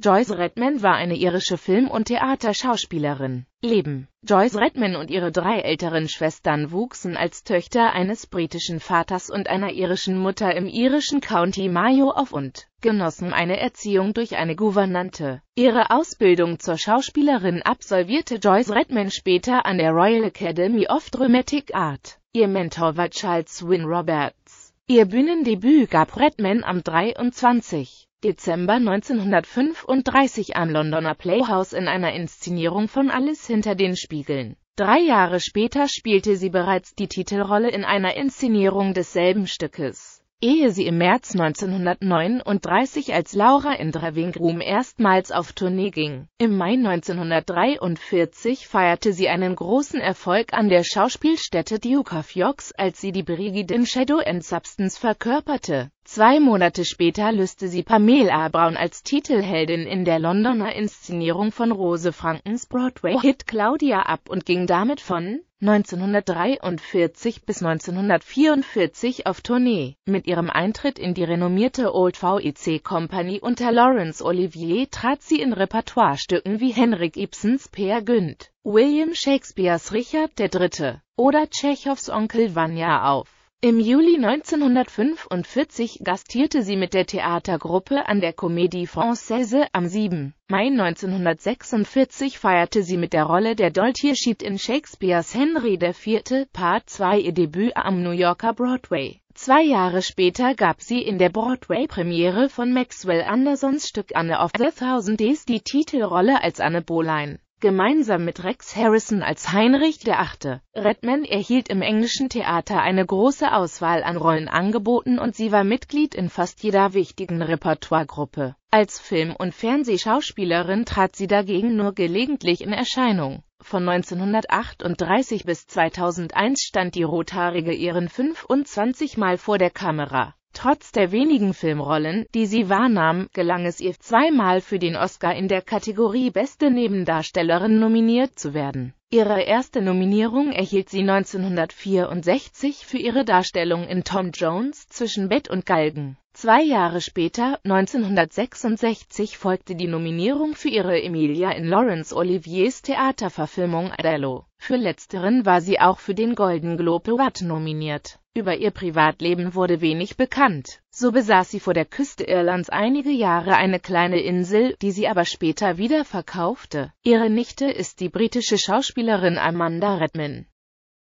Joyce Redman war eine irische Film- und Theaterschauspielerin. Leben Joyce Redman und ihre drei älteren Schwestern wuchsen als Töchter eines britischen Vaters und einer irischen Mutter im irischen County Mayo auf und genossen eine Erziehung durch eine Gouvernante. Ihre Ausbildung zur Schauspielerin absolvierte Joyce Redman später an der Royal Academy of Dramatic Art. Ihr Mentor war Charles Wynne Roberts. Ihr Bühnendebüt gab Redman am 23. Dezember 1935 am Londoner Playhouse in einer Inszenierung von Alles hinter den Spiegeln. Drei Jahre später spielte sie bereits die Titelrolle in einer Inszenierung desselben Stückes ehe sie im März 1939 als Laura in Dravingrum erstmals auf Tournee ging. Im Mai 1943 feierte sie einen großen Erfolg an der Schauspielstätte Duke of Yorks, als sie die Brigid in Shadow and Substance verkörperte. Zwei Monate später löste sie Pamela Braun als Titelheldin in der Londoner Inszenierung von Rose Frankens Broadway-Hit Claudia ab und ging damit von 1943 bis 1944 auf Tournee. Mit ihrem Eintritt in die renommierte Old VEC Company unter Laurence Olivier trat sie in Repertoirestücken wie Henrik Ibsens Peer Günd, William Shakespeares Richard III. oder Tschechows Onkel Vanya auf im Juli 1945 gastierte sie mit der Theatergruppe an der Comédie Française am 7. Mai 1946 feierte sie mit der Rolle der Dolce Sheet in Shakespeares Henry IV. Part 2 ihr Debüt am New Yorker Broadway. Zwei Jahre später gab sie in der Broadway-Premiere von Maxwell Andersons Stück Anne of the Thousand Days die Titelrolle als Anne Boleyn. Gemeinsam mit Rex Harrison als Heinrich VIII. Redman erhielt im englischen Theater eine große Auswahl an Rollen angeboten und sie war Mitglied in fast jeder wichtigen Repertoiregruppe. Als Film- und Fernsehschauspielerin trat sie dagegen nur gelegentlich in Erscheinung. Von 1938 bis 2001 stand die Rothaarige ihren 25 Mal vor der Kamera Trotz der wenigen Filmrollen, die sie wahrnahm, gelang es ihr zweimal für den Oscar in der Kategorie Beste Nebendarstellerin nominiert zu werden. Ihre erste Nominierung erhielt sie 1964 für ihre Darstellung in Tom Jones zwischen Bett und Galgen. Zwei Jahre später, 1966, folgte die Nominierung für ihre Emilia in Laurence Oliviers Theaterverfilmung Adello. Für letzteren war sie auch für den Golden Globe Award nominiert. Über ihr Privatleben wurde wenig bekannt. So besaß sie vor der Küste Irlands einige Jahre eine kleine Insel, die sie aber später wieder verkaufte. Ihre Nichte ist die britische Schauspielerin Amanda Redman.